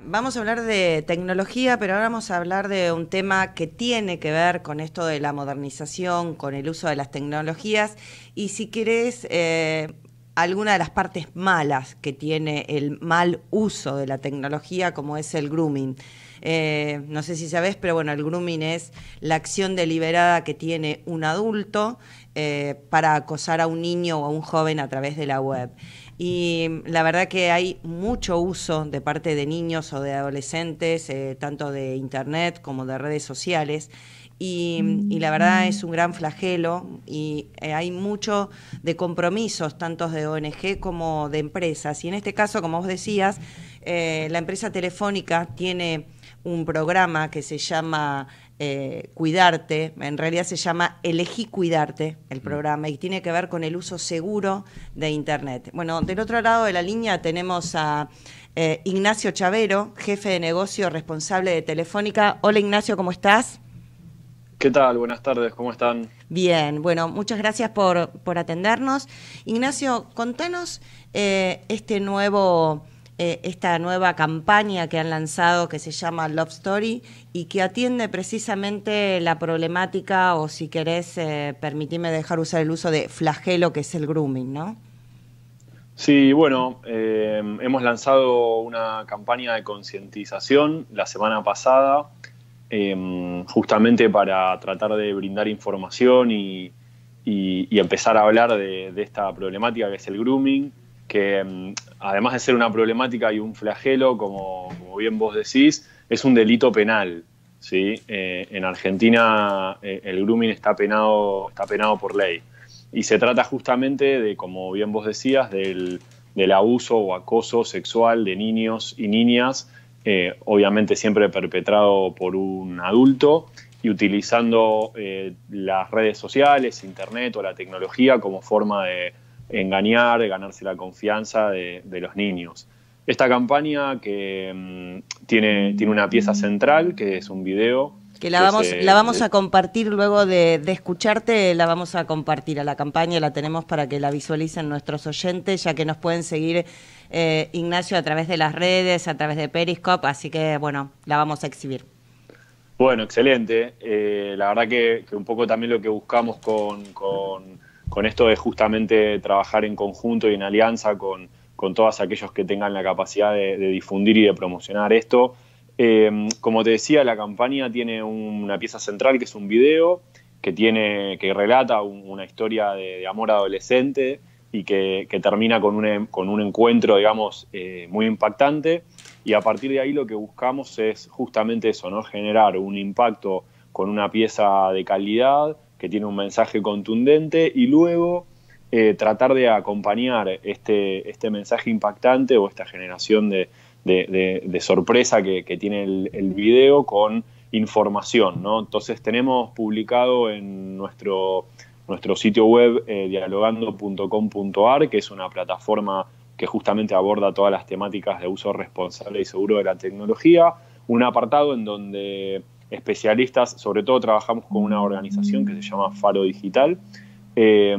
Vamos a hablar de tecnología, pero ahora vamos a hablar de un tema que tiene que ver con esto de la modernización, con el uso de las tecnologías y si querés eh, alguna de las partes malas que tiene el mal uso de la tecnología, como es el grooming. Eh, no sé si sabés, pero bueno, el grooming es la acción deliberada que tiene un adulto eh, para acosar a un niño o a un joven a través de la web. Y la verdad que hay mucho uso de parte de niños o de adolescentes, eh, tanto de Internet como de redes sociales. Y, la verdad es un gran flagelo y eh, hay mucho de compromisos, tanto de ONG como de empresas. Y en este caso, como vos decías, la empresa telefónica tiene un programa que se llama eh, Cuidarte, en realidad se llama Elegí Cuidarte, el mm. programa, y tiene que ver con el uso seguro de Internet. Bueno, del otro lado de la línea tenemos a eh, Ignacio Chavero, jefe de negocio responsable de Telefónica. Hola Ignacio, ¿cómo estás? ¿Qué tal? Buenas tardes, ¿cómo están? Bien, bueno, muchas gracias por, atendernos. Ignacio, contanos eh, este nuevo eh, esta nueva campaña que han lanzado que se llama Love Story y que atiende precisamente la problemática, o si querés, eh, permitirme dejar usar el uso de flagelo, que es el grooming, ¿no? Sí, bueno, eh, hemos lanzado una campaña de concientización la semana pasada, justamente para tratar de brindar información y, empezar a hablar de esta problemática que es el grooming que mm, además de ser una problemática y un flagelo, como, bien vos decís, es un delito penal. ¿sí? Eh, en Argentina eh, el grooming está penado, está penado por ley. Y se trata justamente de, como bien vos decías, del, abuso o acoso sexual de niños y niñas, eh, obviamente siempre perpetrado por un adulto y utilizando las redes sociales, internet o la tecnología como forma de engañar, de ganarse la confianza de, los niños. Esta campaña que mm, tiene, tiene una pieza central, que es un video. Que la vamos, a compartir luego de, escucharte, la vamos a compartir a la campaña, la tenemos para que la visualicen nuestros oyentes, ya que nos pueden seguir, eh, Ignacio, a través de las redes, a través de Periscope, así que bueno, la vamos a exhibir. Bueno, excelente. Eh, la verdad que, un poco también lo que buscamos con con esto es justamente trabajar en conjunto y en alianza con, con todos aquellos que tengan la capacidad de, difundir y de promocionar esto. Eh, como te decía, la campaña tiene una pieza central que es un video que, tiene, que relata una historia de, amor adolescente y que, termina con un, con un, encuentro, digamos, eh, muy impactante. Y a partir de ahí lo que buscamos es justamente eso, ¿no? generar un impacto con una pieza de calidad, que tiene un mensaje contundente y luego eh, tratar de acompañar este, este, mensaje impactante o esta generación de, sorpresa que, tiene el, video con información. Entonces tenemos publicado en nuestro, sitio web eh, dialogando.com.ar, que es una plataforma que justamente aborda todas las temáticas de uso responsable y seguro de la tecnología un apartado en donde especialistas, sobre todo trabajamos con una organización que se llama Faro Digital, eh,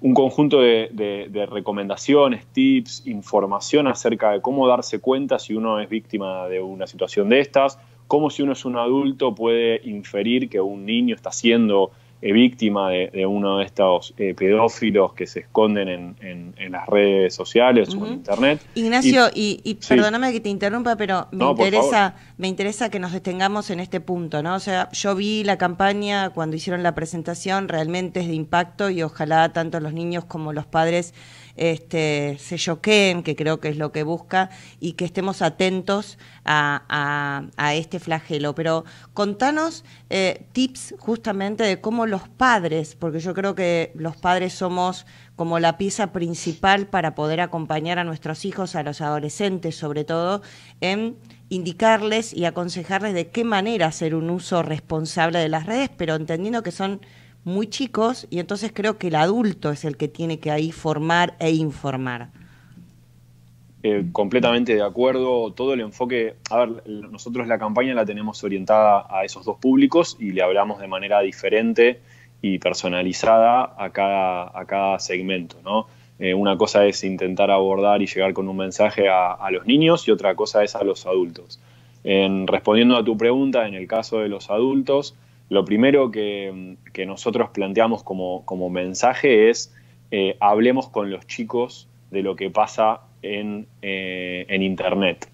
un conjunto de, de, recomendaciones, tips, información acerca de cómo darse cuenta si uno es víctima de una situación de estas, cómo si uno es un adulto puede inferir que un niño está siendo eh, víctima de, uno de estos eh, pedófilos que se esconden en, en, las redes sociales o en internet. Ignacio, y, perdóname que te interrumpa, pero me interesa, me interesa que nos detengamos en este punto, ¿no? O sea, yo vi la campaña cuando hicieron la presentación, realmente es de impacto y ojalá tanto los niños como los padres este, se choqueen, que creo que es lo que busca, y que estemos atentos a, este flagelo. Pero contanos eh, tips justamente de cómo los padres, porque yo creo que los padres somos como la pieza principal para poder acompañar a nuestros hijos, a los adolescentes sobre todo, en indicarles y aconsejarles de qué manera hacer un uso responsable de las redes, pero entendiendo que son muy chicos y entonces creo que el adulto es el que tiene que ahí formar e informar. Eh, completamente de acuerdo, todo el enfoque, a ver, nosotros la campaña la tenemos orientada a esos dos públicos y le hablamos de manera diferente y personalizada a cada, a cada segmento, eh, una cosa es intentar abordar y llegar con un mensaje a, los niños y otra cosa es a los adultos. En, respondiendo a tu pregunta, en el caso de los adultos, lo primero que, nosotros planteamos como, mensaje es eh, hablemos con los chicos de lo que pasa en, eh, Internet.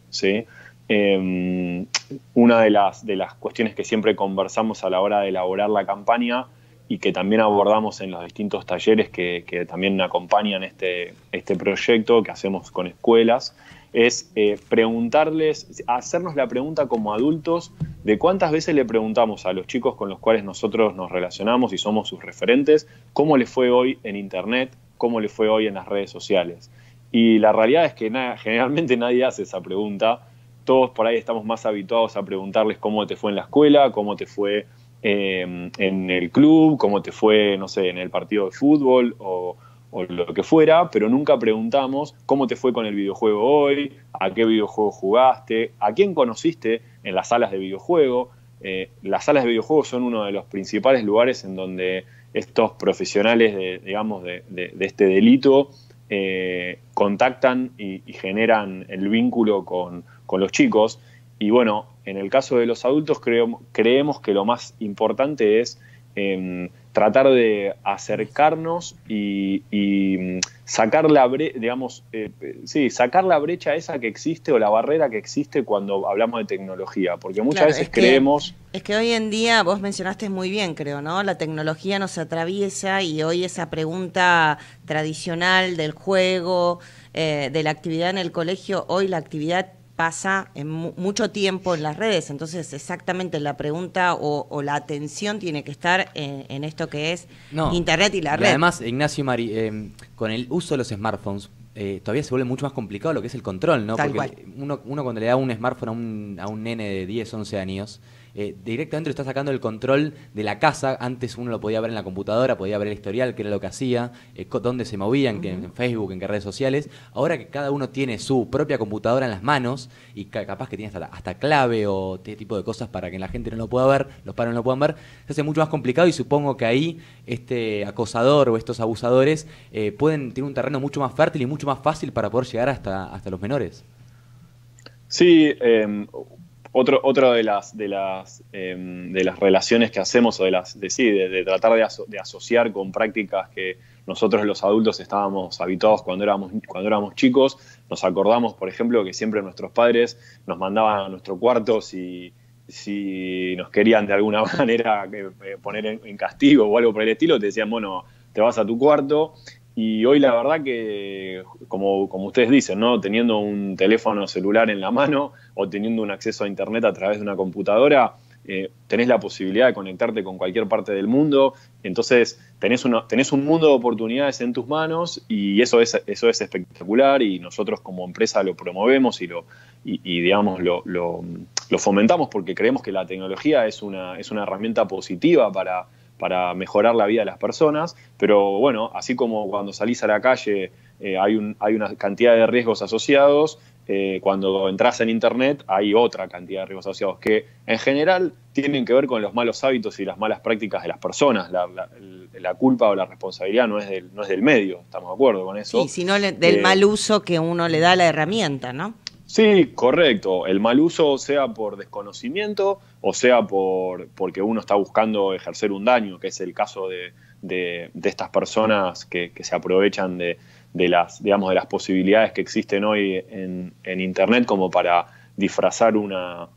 Em, una de las, cuestiones que siempre conversamos a la hora de elaborar la campaña y que también abordamos en los distintos talleres que, también acompañan este, este, proyecto que hacemos con escuelas, es eh, preguntarles, hacernos la pregunta como adultos de cuántas veces le preguntamos a los chicos con los cuales nosotros nos relacionamos y somos sus referentes, cómo les fue hoy en Internet, cómo les fue hoy en las redes sociales. Y la realidad es que generalmente nadie hace esa pregunta. Todos por ahí estamos más habituados a preguntarles cómo te fue en la escuela, cómo te fue eh, en el club, cómo te fue, no sé, en el partido de fútbol o o lo que fuera, pero nunca preguntamos cómo te fue con el videojuego hoy, a qué videojuego jugaste, a quién conociste en las salas de videojuego. Eh, las salas de videojuegos son uno de los principales lugares en donde estos profesionales, de, digamos, de, este delito eh, contactan y, generan el vínculo con, los chicos. Y bueno, en el caso de los adultos creemos que lo más importante es em, tratar de acercarnos y, mm, sacar la brecha, digamos, eh, sí, sacar la brecha esa que existe o la barrera que existe cuando hablamos de tecnología, porque muchas veces creemos... Es que hoy en día, vos mencionaste muy bien, creo, ¿no? La tecnología nos atraviesa y hoy esa pregunta tradicional del juego, eh, de la actividad en el colegio, hoy la actividad pasa en mucho tiempo en las redes. Entonces, exactamente la pregunta o, la atención tiene que estar en, esto que es Internet y la red. Además, Ignacio Mari, em, con el uso de los smartphones, eh, todavía se vuelve mucho más complicado lo que es el control, ¿no? Porque Uno, cuando le da un smartphone a un, a un nene de 10, 11 años, eh, directamente está sacando el control de la casa. Antes uno lo podía ver en la computadora, podía ver el historial, qué era lo que hacía, eh, dónde se movían, que en Facebook, en redes sociales. Ahora que cada uno tiene su propia computadora en las manos y capaz que tiene hasta, clave o este tipo de cosas para que la gente no lo pueda ver, los padres no lo puedan ver, se hace mucho más complicado y supongo que ahí este acosador o estos abusadores eh, pueden tener un terreno mucho más fértil y mucho más fácil para poder llegar hasta, hasta los menores. Sí, em, otra de las, de, las, em, de las relaciones que hacemos o de las de, de, tratar de, asociar con prácticas que nosotros los adultos estábamos habituados cuando éramos, cuando éramos chicos, nos acordamos, por ejemplo, que siempre nuestros padres nos mandaban a nuestro cuarto si, si nos querían de alguna manera eh, eh, poner en, en castigo o algo por el estilo, te decían, bueno, te vas a tu cuarto y hoy la verdad que, como, como ustedes dicen, ¿no? teniendo un teléfono celular en la mano o teniendo un acceso a Internet a través de una computadora, eh, tenés la posibilidad de conectarte con cualquier parte del mundo, entonces tenés, tenés un mundo de oportunidades en tus manos y eso es, eso es espectacular y nosotros como empresa lo promovemos y lo, y, digamos, lo, fomentamos porque creemos que la tecnología es una, es una herramienta positiva para para mejorar la vida de las personas, pero bueno, así como cuando salís a la calle eh, hay, una cantidad de riesgos asociados, eh, cuando entras en Internet hay otra cantidad de riesgos asociados que en general tienen que ver con los malos hábitos y las malas prácticas de las personas. La, culpa o la responsabilidad no es, del, no es del medio, estamos de acuerdo con eso. Sí, sino del eh, mal uso que uno le da a la herramienta, ¿no? Sí, correcto. El mal uso, sea por desconocimiento o sea por, porque uno está buscando ejercer un daño, que es el caso de, estas personas que, se aprovechan de, las, digamos, de las posibilidades que existen hoy en, Internet como para disfrazar una,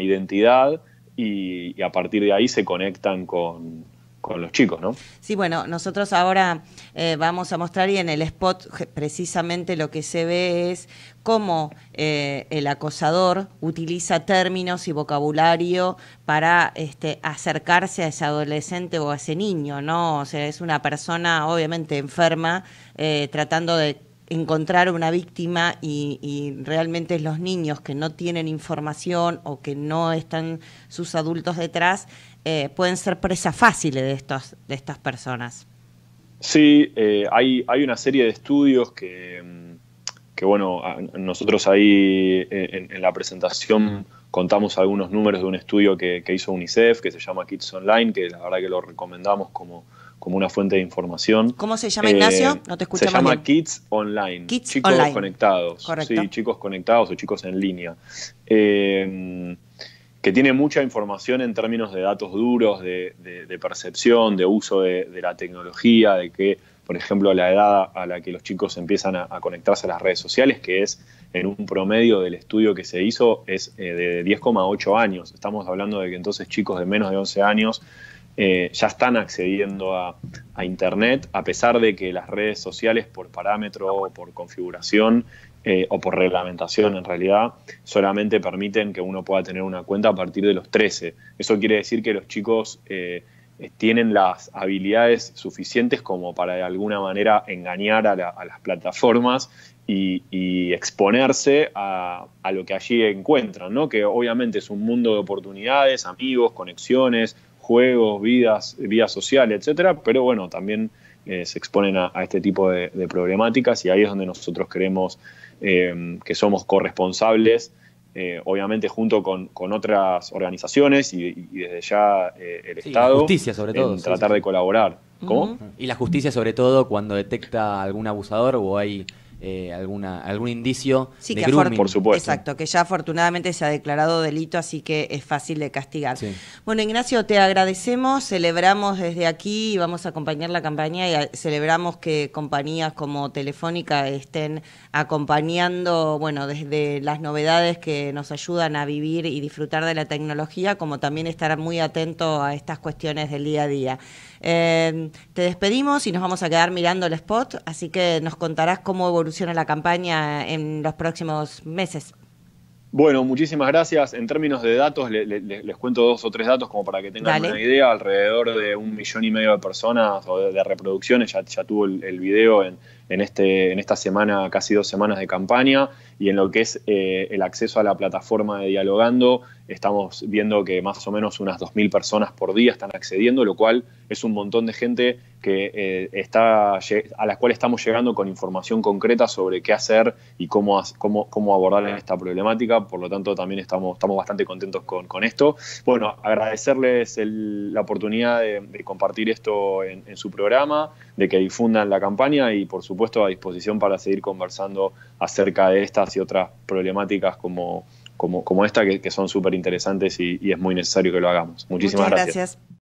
identidad y, a partir de ahí se conectan con, con los chicos, ¿no? Sí, bueno, nosotros ahora eh, vamos a mostrar y en el spot precisamente lo que se ve es cómo eh, el acosador utiliza términos y vocabulario para este, acercarse a ese adolescente o a ese niño, ¿no? O sea, es una persona obviamente enferma eh, tratando de encontrar una víctima y, y, realmente los niños que no tienen información o que no están sus adultos detrás eh, pueden ser presa fáciles de, estos, de estas personas. Sí, eh, hay, hay, una serie de estudios que, mm, que bueno, nosotros ahí eh, en, la presentación contamos algunos números de un estudio que, hizo UNICEF, que se llama Kids Online, que la verdad que lo recomendamos como, como una fuente de información. ¿Cómo se llama, Ignacio? no te escuchamos. Se llama Kids Online. chicos conectados. Sí, chicos conectados o chicos en línea. Eh, que tiene mucha información en términos de datos duros, de, percepción, de uso de, la tecnología, de que, por ejemplo, la edad a la que los chicos empiezan a, conectarse a las redes sociales, que es en un promedio del estudio que se hizo, es eh, de 10,8 años. Estamos hablando de que entonces chicos de menos de 11 años eh, ya están accediendo a, Internet, a pesar de que las redes sociales por parámetro o por configuración eh, o por reglamentación en realidad, solamente permiten que uno pueda tener una cuenta a partir de los 13. Eso quiere decir que los chicos eh, tienen las habilidades suficientes como para de alguna manera engañar a, las plataformas y, exponerse a, lo que allí encuentran, ¿no? que obviamente es un mundo de oportunidades, amigos, conexiones, juegos, vidas, vida social, etcétera, pero bueno, también eh, se exponen a, este tipo de, problemáticas y ahí es donde nosotros queremos Em, que somos corresponsables, eh, obviamente junto con, otras organizaciones y, desde ya eh, el Estado. justicia sobre todo. En tratar de colaborar. ¿Cómo? Y la justicia sobre todo cuando detecta algún abusador o hay eh, alguna, algún indicio de Por supuesto. Exacto, que ya afortunadamente se ha declarado delito, así que es fácil de castigar. Bueno, Ignacio, te agradecemos, celebramos desde aquí y vamos a acompañar la campaña y eh, celebramos que compañías como Telefónica estén acompañando, bueno, desde las novedades que nos ayudan a vivir y disfrutar de la tecnología, como también estar muy atento a estas cuestiones del día a día. Em, te despedimos y nos vamos a quedar mirando el spot, así que nos contarás cómo evoluciona la campaña en los próximos meses. Bueno, muchísimas gracias. En términos de datos, les cuento dos o tres datos como para que tengan una idea. Alrededor de un millón y medio de personas o de, reproducciones ya, tuvo el, el video en, en, este, en esta semana, casi dos semanas de campaña, y en lo que es eh, el acceso a la plataforma de Dialogando, estamos viendo que más o menos unas 2.000 personas por día están accediendo, lo cual es un montón de gente que, eh, está, a la cual estamos llegando con información concreta sobre qué hacer y cómo, cómo, cómo abordar esta problemática, por lo tanto también estamos, estamos bastante contentos con, esto. Bueno, agradecerles la oportunidad de, compartir esto en, en su programa, de que difundan la campaña y por supuesto puesto a disposición para seguir conversando acerca de estas y otras problemáticas como, como, como esta que, son súper interesantes y, es muy necesario que lo hagamos. Muchísimas gracias.